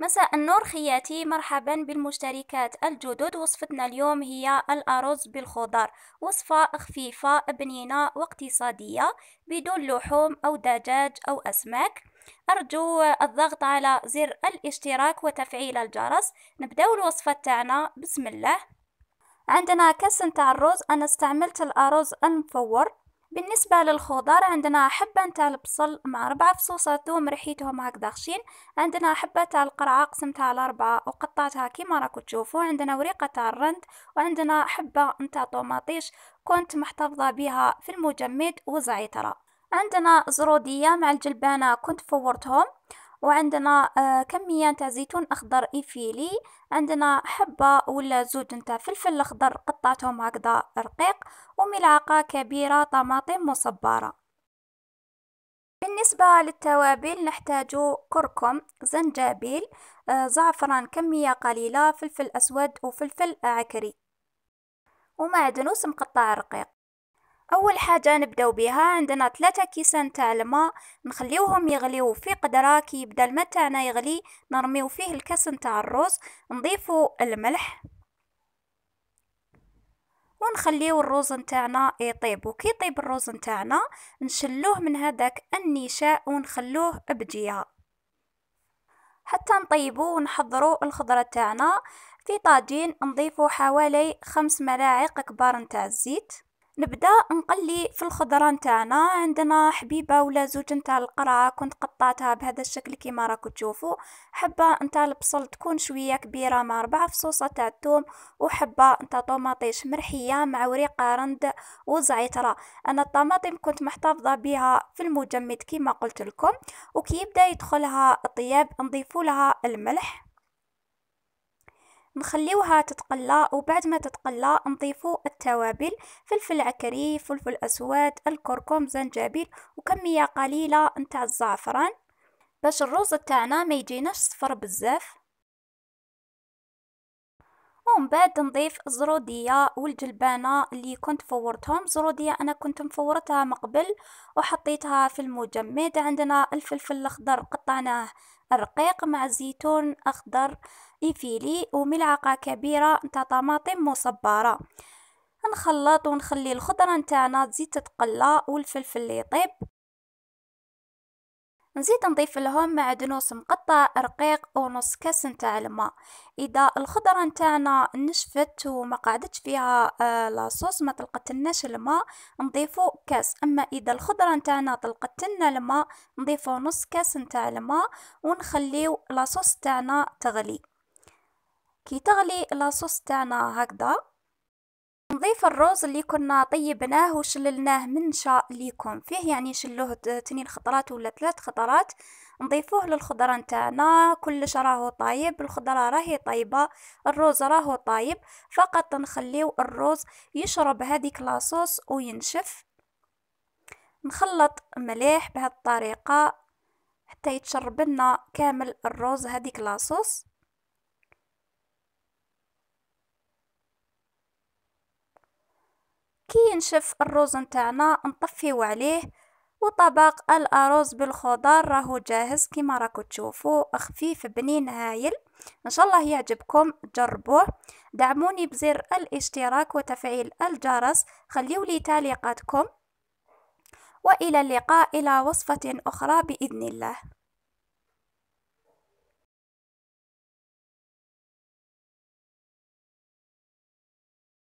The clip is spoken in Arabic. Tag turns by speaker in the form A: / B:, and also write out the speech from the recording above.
A: مساء النور خياتي مرحبا بالمشتركات الجدد وصفتنا اليوم هي الأرز بالخضر وصفة خفيفة بنينة واقتصادية بدون لحوم أو دجاج أو أسماك أرجو الضغط على زر الاشتراك وتفعيل الجرس نبداو الوصفة تاعنا بسم الله عندنا كاس نتاع الرز انا استعملت الارز المفور بالنسبة للخضار عندنا حبة نتاع البصل مع ربعة فصوصات ثوم ريحيتهم هكذا خشين عندنا حبة تاع القرعة قسمتها على ربعة وقطعتها كيما راكو تشوفوا عندنا وريقة تاع الرند وعندنا حبة نتاع طوماطيش كنت محتفظة بها في المجمد وزعترة عندنا زرودية مع الجلبانة كنت فورتهم وعندنا آه، كمية نتاع زيتون اخضر ايفيلي عندنا حبة ولا زوج نتاع فلفل اخضر قطعتهم هكذا رقيق وملعقة كبيرة طماطم مصبرة بالنسبة للتوابل نحتاج كركم زنجبيل آه، زعفران كمية قليلة فلفل أسود وفلفل عكري ومعدنوس مقطع رقيق اول حاجه نبداو بها عندنا ثلاثة كيسان تاع الماء نخليوهم يغليو في قدره كي يبدا الماء تاعنا يغلي نرميو فيه الكاس نتاع الرز نضيفو الملح ونخليو الرز نتاعنا يطيب وكي يطيب الرز نتاعنا نشلوه من هذاك النشاء ونخلوه بجية حتى نطيبو ونحضرو الخضره تاعنا في طاجين نضيفو حوالي خمس ملاعق كبار نتاع الزيت نبدا نقلي في الخضره نتاعنا عندنا حبيبه ولا زوج نتاع القرعه كنت قطعتها بهذا الشكل كيما راكم تشوفوا حبه نتاع البصل تكون شويه كبيره مع ربعة فصوصه تاع الثوم وحبه نتاع طوماطيش مرحيه مع وريقه رند وزعترة انا الطماطم كنت محتفظه بها في المجمد كيما قلت لكم وكي يبدا يدخلها الطياب نضيفوا لها الملح نخليوها تتقلى وبعد ما تتقلى نضيفو التوابل فلفل عكري فلفل اسود الكركم زنجبيل وكميه قليله نتاع الزعفران باش الرز تاعنا ما يجيناش صفر بزاف ومن بعد نضيف الزروديه والجلبانه اللي كنت فورتهم زروديه انا كنت مفورتها من قبل وحطيتها في المجمد عندنا الفلفل الاخضر قطعناه الرقيق مع زيتون اخضر ايفيلي وملعقه كبيره نتاع طماطم مصبره نخلط ونخلي الخضره نتاعنا تزيد تتقلى والفلفل يطيب نزيد نضيف لهم معدنوس مقطع رقيق ونص كاس نتاع الماء اذا الخضره نتاعنا نشفت وما قعدتش فيها آه، لاصوص ما طلقتلناش الماء نضيفو كاس اما اذا الخضره نتاعنا طلقت لنا الماء نضيفو نص كاس نتاع الماء ونخليو لاصوص تاعنا تغلي كي تغلي لاصوص تاعنا هكذا نضيف الروز اللي كنا طيبناه وشللناه من شاء ليكم فيه يعني شلوه تنين خطرات ولا ثلاث خطرات نضيفوه للخضره نتاعنا كلش راهو طايب الخضره راهي طايبه الروز راهو طايب فقط نخليو الروز يشرب هذيك لاصوص وينشف نخلط مليح بهذه الطريقه حتى يتشرب لنا كامل الروز هذيك لاصوص كي ينشف الرز نتاعنا نطفيو عليه وطبق الارز بالخضار راهو جاهز كيما راكو تشوفوا خفيف بنين هايل ان شاء الله يعجبكم جربوه دعموني بزر الاشتراك وتفعيل الجرس خليوا لي تعليقاتكم والى اللقاء الى وصفه اخرى باذن الله